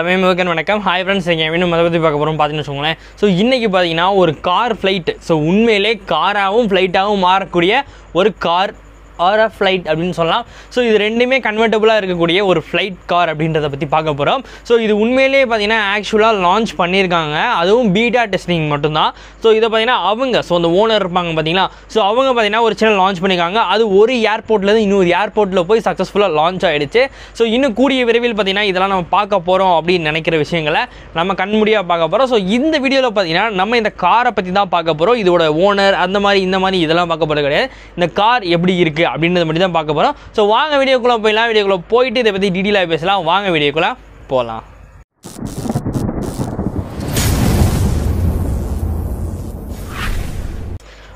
தமிழ் முகன் வணக்கம் hi friends நீங்கள் இன்னும் அதை பற்றி பார்க்க போகிறோம் பார்த்தீங்கன்னு வச்சுக்கோங்களேன் ஸோ இன்றைக்கி பார்த்தீங்கன்னா ஒரு கார் ஃப்ளைட்டு ஸோ உண்மையிலே காராகவும் ஃப்ளைட்டாகவும் மாறக்கூடிய ஒரு கார் ஆர்எஃப் ஃப்ளைட் அப்படின்னு சொல்லலாம் ஸோ இது ரெண்டுமே கன்வெர்ட்டபுளாக இருக்கக்கூடிய ஒரு ஃப்ளைட் கார் அப்படின்றத பற்றி பார்க்க போகிறோம் ஸோ இது உண்மையிலேயே பார்த்தீங்கன்னா ஆக்சுவலாக லான்ச் பண்ணியிருக்காங்க அதுவும் பீட்டா டெஸ்டிங் மட்டும்தான் ஸோ இதை பார்த்தீங்கன்னா அவங்க ஸோ அந்த ஓனர் இருப்பாங்க பார்த்தீங்கன்னா ஸோ அவங்க பார்த்தீங்கன்னா ஒரு சின்ன லான்ச் பண்ணியிருக்காங்க அது ஒரு ஏர்போர்ட்லேருந்து இன்னொரு ஏர்போர்ட்டில் போய் சக்ஸஸ்ஃபுல்லாக லான்ச் ஆகிடுச்சு ஸோ இன்னும் கூடிய விரைவில் பார்த்தீங்கன்னா இதெல்லாம் நம்ம பார்க்க போகிறோம் அப்படின்னு நினைக்கிற விஷயங்களை நம்ம கண்முடியாக பார்க்க போகிறோம் ஸோ இந்த வீடியோவில் பார்த்தீங்கன்னா நம்ம இந்த காரை பற்றி தான் பார்க்க போகிறோம் இதோட ஓனர் அந்த மாதிரி இந்த மாதிரி இதெல்லாம் பார்க்க போகிறது கிடையாது இந்த கார் எப்படி இருக்குது அப்படின்றது மட்டும் தான் பார்க்க போகிறோம் ஸோ வாங்க வீடியோக்குள்ளே போயிடலாம் வீடியோக்குள்ளே போயிட்டு இதை பற்றி டீட்டெயிலாக பேசலாம் வாங்க வீடியோக்குள்ளே போகலாம்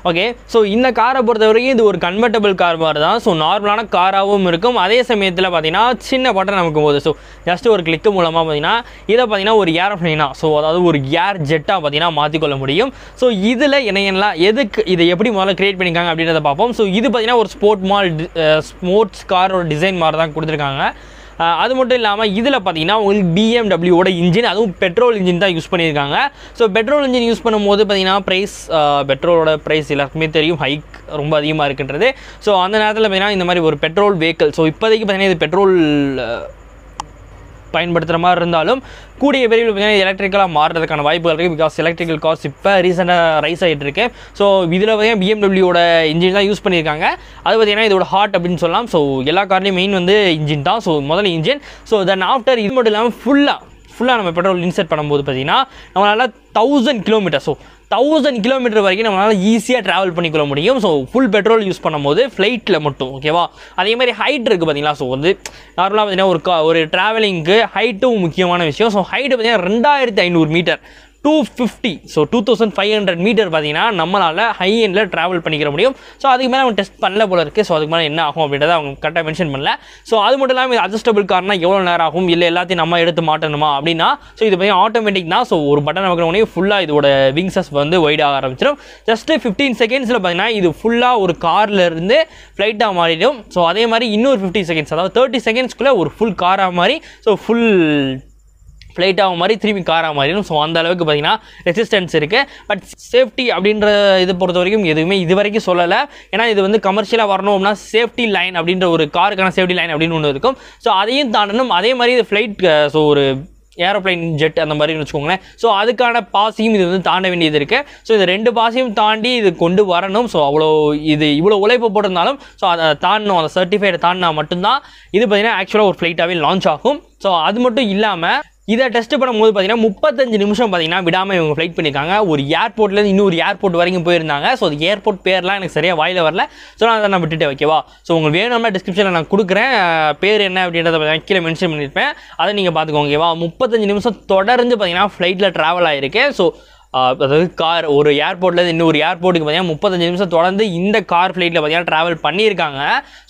ஓகே ஸோ இந்த காரை பொறுத்த வரைக்கும் இது ஒரு கன்வெர்டபுள் கார் மாதிரி தான் ஸோ நார்மலான காராகவும் இருக்கும் அதே சமயத்தில் பார்த்தீங்கன்னா சின்ன பட்டன் நமக்கு போகுது ஸோ ஜஸ்ட் ஒரு கிளிக்கு மூலமாக பார்த்தீங்கன்னா இதை பார்த்தீங்கன்னா ஒரு ஏரோப்ளைனாக ஸோ அதாவது ஒரு ஏர் ஜெட்டாக பார்த்தீங்கன்னா மாற்றிக்கொள்ள முடியும் ஸோ இதில் இணையெல்லாம் எதுக்கு இதை எப்படி முதல்ல க்ரியேட் பண்ணியிருக்காங்க அப்படின்றத பார்ப்போம் ஸோ இது பார்த்தீங்கன்னா ஒரு ஸ்போர்ட் மால் ஸ்போர்ட்ஸ் காரோட டிசைன் மாதிரி தான் கொடுத்துருக்காங்க அது மட்டும் இல்லாமல் இதில் பார்த்தீங்கன்னா உங்களுக்கு பிஎம்டபிள்யூட இன்ஜின் அதுவும் பெட்ரோல் இன்ஜின் தான் யூஸ் பண்ணியிருக்காங்க ஸோ பெட்ரோல் இன்ஜின் யூஸ் பண்ணும்போது பார்த்தீங்கன்னா ப்ரைஸ் பெட்ரோலோட ப்ரைஸ் எல்லாருக்குமே தெரியும் ஹைக் ரொம்ப அதிகமாக இருக்குன்றது ஸோ அந்த நேரத்தில் பார்த்தீங்கன்னா இந்த மாதிரி ஒரு பெட்ரோல் வெஹிக்கல் ஸோ இப்போதைக்கு பார்த்தீங்கன்னா இது பெட்ரோல் பயன்படுத்துகிற மாதிரி இருந்தாலும் கூடிய விரைவில் பார்த்தீங்கன்னா எலக்ட்ரிக்கலாக மாறுறதுக்கான வாய்ப்புகள் இருக்குது பிகாஸ் எலக்ட்ரிக்கல் கார்ஸ் இப்போ ரீசெண்டாக ரைஸ் ஆகிட்டு இருக்கு ஸோ இதில் பார்த்தீங்கன்னா பிஎம்டபிள்யூட இன்ஜின் தான் யூஸ் பண்ணியிருக்காங்க அது பார்த்தீங்கன்னா இதோட ஹார்ட் அப்படின்னு சொல்லலாம் ஸோ எல்லா கார்லேயும் மெயின் வந்து இன்ஜின் தான் ஸோ முதல்ல இன்ஜின் ஸோ தென் ஆஃப்டர் இது மட்டும் இல்லாமல் ஃபுல்லாக ஃபுல்லாக நம்ம பெட்ரோல் இன்செர்ட் பண்ணும்போது பார்த்திங்கன்னா நம்மளால் thousand kilometer so thousand kilometer வரைக்கும் நம்மளால் ஈஸியாக ட்ராவல் பண்ணிக்கொள்ள முடியும் ஸோ ஃபுல் பெட்ரோல் யூஸ் பண்ணும்போது ஃப்ளைட்டில் மட்டும் ஓகேவா அதே மாதிரி ஹைட் இருக்குது பார்த்தீங்களா ஸோ வந்து நார்மலாக பார்த்தீங்கன்னா ஒரு ஒரு ட்ராவலிங்க்கு ஹைட்டும் முக்கியமான விஷயம் ஸோ ஹைட்டு பார்த்தீங்கன்னா ரெண்டாயிரத்தி ஐநூறு meter two fifty so two thousand five hundred meter பார்த்தீங்கன்னா நம்மளால் ஹை எண்டில் ட்ராவல் பண்ணிக்கிற முடியும் ஸோ அதுக்கு மேலே அவங்க டெஸ்ட் பண்ணல போல இருக்குது ஸோ அதுக்கு மேலே என்ன ஆகும் அப்படின்றத அவங்க கரெக்டாக மென்ஷன் பண்ணல ஸோ அது மட்டும் இல்லாமல் இது அட்ஜஸ்டபிள் கார்னால் எவ்வளோ நேரம் ஆகும் இல்லை எல்லாத்தையும் நம்ம எடுத்து மாட்டணுமா அப்படின்னா ஸோ இது பையன் ஆட்டோமேட்டிக் தான் ஸோ ஒரு பட்டன் உடனே ஃபுல்லாக இதோட விங்ஸஸ் வந்து ஒய்ட் ஆக ஆரம்பிச்சிடும் ஜஸ்ட்டு ஃபிஃப்டீன் செகண்ட்ஸில் பார்த்தீங்கன்னா இது ஃபுல்லாக ஒரு காரில் இருந்து ஃப்ளைட்டாக மாறிடும் ஸோ அதே மாதிரி இன்னொரு ஃபிஃப்டி செகண்ட்ஸ் அதாவது தேர்ட்டி செகண்ட்ஸ்க்குள்ளே ஒரு ஃபுல் காராக மாதிரி ஸோ ஃபுல் ஃப்ளைட் ஆகும் மாதிரி திரும்பி காரா மாதிரியும் ஸோ அந்த அளவுக்கு பார்த்தீங்கன்னா ரெசிஸ்டன்ஸ் இருக்குது பட் சேஃப்டி அப்படின்ற இது பொறுத்த வரைக்கும் எதுவுமே இது வரைக்கும் சொல்லலை ஏன்னா இது வந்து கமர்ஷியலாக வரணும் அப்படின்னா சேஃப்டி லைன் அப்படின்ற ஒரு காருக்கான சேஃப்டி லைன் அப்படின்னு ஒன்று இருக்கும் ஸோ அதையும் தாண்டணும் அதே மாதிரி இது ஃப்ளைட் ஸோ ஒரு ஏரோப்ளைன் ஜெட் அந்த மாதிரி வச்சுக்கோங்களேன் ஸோ அதுக்கான பாசியும் இது வந்து தாண்ட வேண்டியது இருக்குது ஸோ இது ரெண்டு பாசியும் தாண்டி இது கொண்டு வரணும் ஸோ அவ்வளோ இது இவ்வளோ உழைப்பு போட்டிருந்தாலும் ஸோ அதை தாண்டணும் அந்த சர்டிஃபைடை தாண்டினா மட்டும்தான் இது பார்த்திங்கன்னா ஆக்சுவலாக ஒரு ஃப்ளைட்டாகவே லான்ச் ஆகும் ஸோ அது மட்டும் இல்லாமல் இதை டெஸ்ட் பண்ணும்போது பார்த்தீங்கன்னா முப்பத்தஞ்சு நிமிஷம் பார்த்தீங்கன்னா விடாமல் இவங்க ஃப்ளைட் பண்ணியிருக்காங்க ஒரு ஏர்போர்ட்லேருந்து இன்னொரு ஏர்போர்ட் வரைக்கும் போயிருந்தாங்க ஸோ அது ஏர்போர்ட் பேர்லாம் எனக்கு சரியாக வாயில் வரல ஸோ நான் அதை நான் விட்டுட்டு ஓகேவா ஸோ உங்களுக்கு வேணும்னா டிஸ்கிரிப்ஷனில் நான் கொடுக்குறேன் பேர் என்ன அப்படின்றத பார்த்தீங்கன்னா கீழே மென்ஷன் பண்ணியிருப்பேன் அதை நீங்கள் பார்த்துக்கோங்க ஓகேவா முப்பத்தஞ்சு நிமிஷம் தொடர்ந்து பார்த்தீங்கன்னா ஃப்ளைட்டில் ட்ராவல் ஆகிருக்கேன் ஸோ அதாவது கார் ஒரு ஏர்போர்ட்லேருந்து இன்னொரு ஏர்போர்ட்டுக்கு பார்த்தீங்கன்னா முப்பத்தஞ்சு நிமிஷம் தொடர்ந்து இந்த கார் ஃப்ளைட்டில் பார்த்தீங்கன்னா ட்ராவல் பண்ணியிருக்காங்க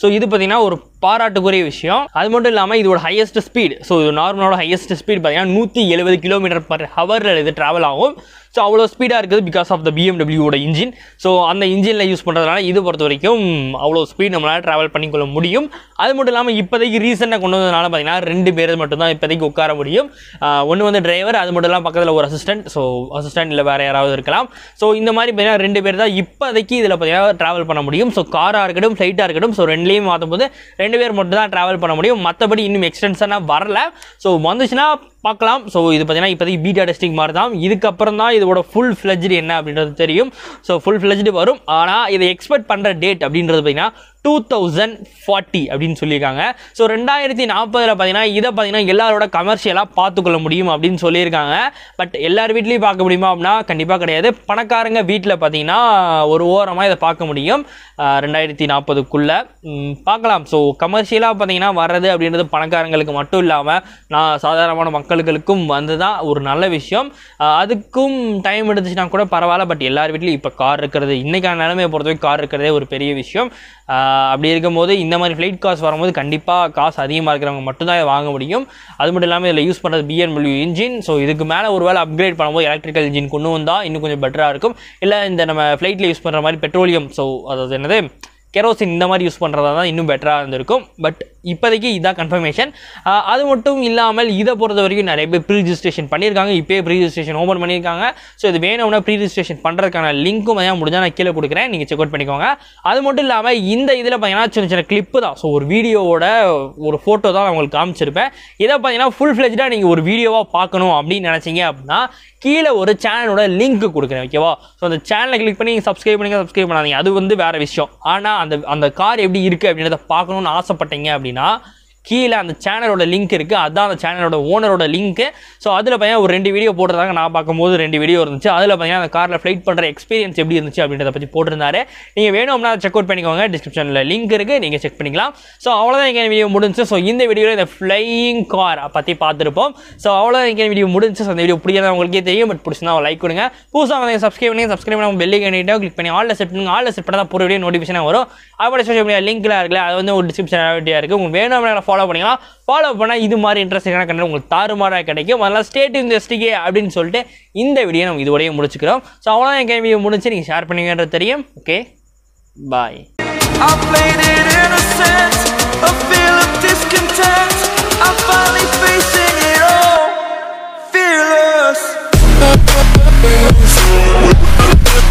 ஸோ இது பார்த்தீங்கன்னா ஒரு பாராட்டுக்குரிய விஷயம் அது மட்டும் இல்லாமல் இதோட ஹையஸ்ட் ஸ்பீடு ஸோ இது நார்மலோட ஹையஸ்ட் ஸ்பீட் பார்த்தீங்கன்னா நூற்றி எழுபது கிலோமீட்டர் பர் ஹவரில் இது ட்ராவல் ஆகும் ஸோ அவ்வளோ ஸ்பீடாக இருக்குது பிகாஸ் ஆஃப் த பிஎம்டபிள்யூட இன்ஜின் ஸோ அந்த இன்ஜினில் யூஸ் பண்ணுறதுனால இது பொறுத்த வரைக்கும் அவ்வளோ ஸ்பீட் நம்மளால் ட்ராவல் பண்ணிக்கொள்ள முடியும் அது மட்டும் இல்லாமல் இப்போதைக்கு ரீசெண்டாக கொண்டு வந்ததுனால பார்த்தீங்கன்னா ரெண்டு பேர் மட்டும்தான் இப்போதைக்கு உட்கார முடியும் ஒன்று வந்து டிரைவர் அது மட்டும் இல்லாமல் பக்கத்தில் ஒரு அசிஸ்டன்ட் ஸோ அசிஸ்டன்ட் இல்லை வேறு யாராவது இருக்கலாம் ஸோ இந்த மாதிரி பார்த்தீங்கன்னா ரெண்டு பேர் தான் இப்போதைக்கு இதில் பார்த்தீங்கன்னா ட்ராவல் பண்ண முடியும் ஸோ காராக இருக்கட்டும் ஃப்ளைட்டாக இருக்கட்டும் ஸோ ரெண்டுலேயும் மாற்றும் போது ரெண்டு ரெண்டு பேர் மட்டும் தான் ட்ராவல் பண்ண முடியும் மற்றபடி இன்னும் எக்ஸ்டென்ஷனாக வரல ஸோ வந்துச்சுன்னா பார்க்கலாம் ஸோ இது பார்த்தீங்கன்னா இப்போதைக்கு பீட்டா டெஸ்டிங் மாதிரி தான் இதுக்கப்புறம் தான் இதோட ஃபுல் ஃப்ளெஜ்டு என்ன அப்படின்றது தெரியும் ஸோ ஃபுல் ஃப்ளெஜ்டு வரும் ஆனால் இதை எக்ஸ்பெக்ட் பண்ணுற டேட் அப்படின்றது பார்த்தீங்கன்னா டூ தௌசண்ட் ஃபார்ட்டி அப்படின்னு சொல்லியிருக்காங்க ஸோ ரெண்டாயிரத்தி நாற்பதில் பார்த்தீங்கன்னா இதை பார்த்தீங்கன்னா எல்லாரோட கமர்ஷியலாக பார்த்துக்கொள்ள முடியும் அப்படின்னு சொல்லியிருக்காங்க பட் எல்லார் வீட்லேயும் பார்க்க முடியுமா அப்படின்னா கண்டிப்பாக கிடையாது பணக்காரங்க வீட்டில் பார்த்தீங்கன்னா ஒரு ஓரமாக இதை பார்க்க முடியும் ரெண்டாயிரத்தி நாற்பதுக்குள்ளே பார்க்கலாம் ஸோ கமர்ஷியலாக பார்த்தீங்கன்னா வர்றது அப்படின்றது பணக்காரங்களுக்கு மட்டும் இல்லாமல் நான் சாதாரணமான மக்கள் மக்களுக்கும் வந்து தான் ஒரு நல்ல விஷயம் அதுக்கும் டைம் எடுத்துச்சுன்னா கூட பரவாயில்ல பட் எல்லார் வீட்லேயும் இப்போ கார் இருக்கிறது இன்றைக்கான நிலைமையை பொறுத்தவரைக்கும் கார் இருக்கிறதே ஒரு பெரிய விஷயம் அப்படி இருக்கும்போது இந்த மாதிரி ஃப்ளைட் காசு வரும்போது கண்டிப்பாக காசு அதிகமாக இருக்கிறவங்க மட்டும்தான் வாங்க முடியும் அது மட்டும் இல்லாமல் இதில் யூஸ் பண்ணுறது பிஎன்டபிள்யூ இன்ஜின் ஸோ இதுக்கு மேலே ஒரு வேலை அப்கிரேட் பண்ணும்போது எலக்ட்ரிக்கல் இன்ஜின் கொண்டு வந்தால் இன்னும் கொஞ்சம் பெட்டராக இருக்கும் இல்லை இந்த நம்ம ஃப்ளைட்டில் யூஸ் பண்ணுற மாதிரி பெட்ரோலியம் ஸோ அதாவது என்னது கெரோசின் இந்த மாதிரி யூஸ் பண்ணுறதா தான் இன்னும் பெட்டராக இருந்திருக்கும் பட் இப்போதைக்கு இதான் கன்ஃபர்மேஷன் அது மட்டும் இல்லாமல் இதை பொறுத்த வரைக்கும் நிறைய பேர் ப்ரீ ரிஜிஸ்ட்ரேஷன் பண்ணியிருக்காங்க இப்போயே ப்ரீ ரிஜிஸ்ட்ரேஷன் ஓப்பன் பண்ணியிருக்காங்க ஸோ இது வேணும்னா ப்ரீ ரிஜிஸ்ட்ரேஷன் பண்ணுறதுக்கான லிங்க்கும் அதான் முடிஞ்சால் நான் கீழே கொடுக்குறேன் நீங்கள் செக் அவுட் பண்ணிக்கோங்க அது மட்டும் இல்லாமல் இந்த இதில் பார்த்தீங்கன்னா சின்ன சின்ன கிளிப்பு தான் ஸோ ஒரு வீடியோவோட ஒரு ஃபோட்டோ தான் உங்களுக்கு காமிச்சிருப்பேன் இதை பார்த்தீங்கன்னா ஃபுல் ஃப்ளெஜ்டாக நீங்கள் ஒரு வீடியோவாக பார்க்கணும் அப்படின்னு நினச்சிங்க அப்படின்னா கீழே ஒரு சேனலோட லிங்க் கொடுக்குறேன் ஓகேவா ஸோ அந்த சேனலை கிளிக் பண்ணி நீங்கள் சப்ஸ்கிரைப் பண்ணுங்க சப்ஸ்கிரைப் பண்ணாதீங்க அது வந்து வேறு விஷயம் ஆனால் அந்த அந்த கார் எப்படி இருக்குது அப்படின்றத பார்க்கணுன்னு ஆசைப்பட்டீங்க அப்படின்னா 拿。கீழே அந்த சேனலோட லிங்க் இருக்குது அதுதான் அந்த சேனலோட ஓனரோட லிங்க்கு ஸோ அதில் பையன் ஒரு ரெண்டு வீடியோ போட்டுருந்தாங்க நான் பார்க்கும்போது ரெண்டு வீடியோ இருந்துச்சு அதில் பையன் அந்த காரில் ஃப்ளைட் பண்ணுற எக்ஸ்பீரியன்ஸ் எப்படி இருந்துச்சு அப்படின்றத பற்றி போட்டிருந்தாரு நீங்கள் வேணும்னா செக் அவுட் பண்ணிக்கோங்க டிஸ்கிரிப்ஷனில் லிங்க் இருக்குது நீங்கள் செக் பண்ணிக்கலாம் ஸோ அவ்வளோதான் எங்கே வீடியோ முடிஞ்சு ஸோ இந்த வீடியோவில் இந்த ஃப்ளையிங் கார் பற்றி பார்த்துருப்போம் ஸோ அவ்வளோதான் எங்கே வீடியோ முடிஞ்சு அந்த வீடியோ பிடிக்காத உங்களுக்கே தெரியும் பட் பிடிச்சிருந்தா லைக் கொடுங்க புதுசாக வந்து சப்ஸ்கிரைப் பண்ணி சப்ஸ்கிரைப் பண்ணி பெல்லி கண்டிப்பாக கிளிக் பண்ணி ஆல்ல செட் பண்ணுங்க ஆல்ல செட் பண்ணால் தான் பொருள் நோட்டிஃபிகேஷன் வரும் அப்படி சோஷியல் மீடியா லிங்க்கில் இருக்குல்ல அது வந்து ஒரு டிஸ்கிரிப்ஷன் இருக்குது உங்களுக்கு வேணும் ஃபாலோ பண்ணிக்கலாம் ஃபாலோ பண்ணால் இது மாதிரி இன்ட்ரெஸ்டிங்கான கண்டென்ட் உங்களுக்கு தாறுமாறாக கிடைக்கும் அதனால் ஸ்டேட் இன்வெஸ்டிகே அப்படின்னு சொல்லிட்டு இந்த வீடியோ நம்ம இதுவரையும் முடிச்சுக்கிறோம் ஸோ அவ்வளோ என் கேள்வியை முடிஞ்சு நீங்கள் ஷேர் பண்ணிக்கிறது தெரியும் ஓகே பாய்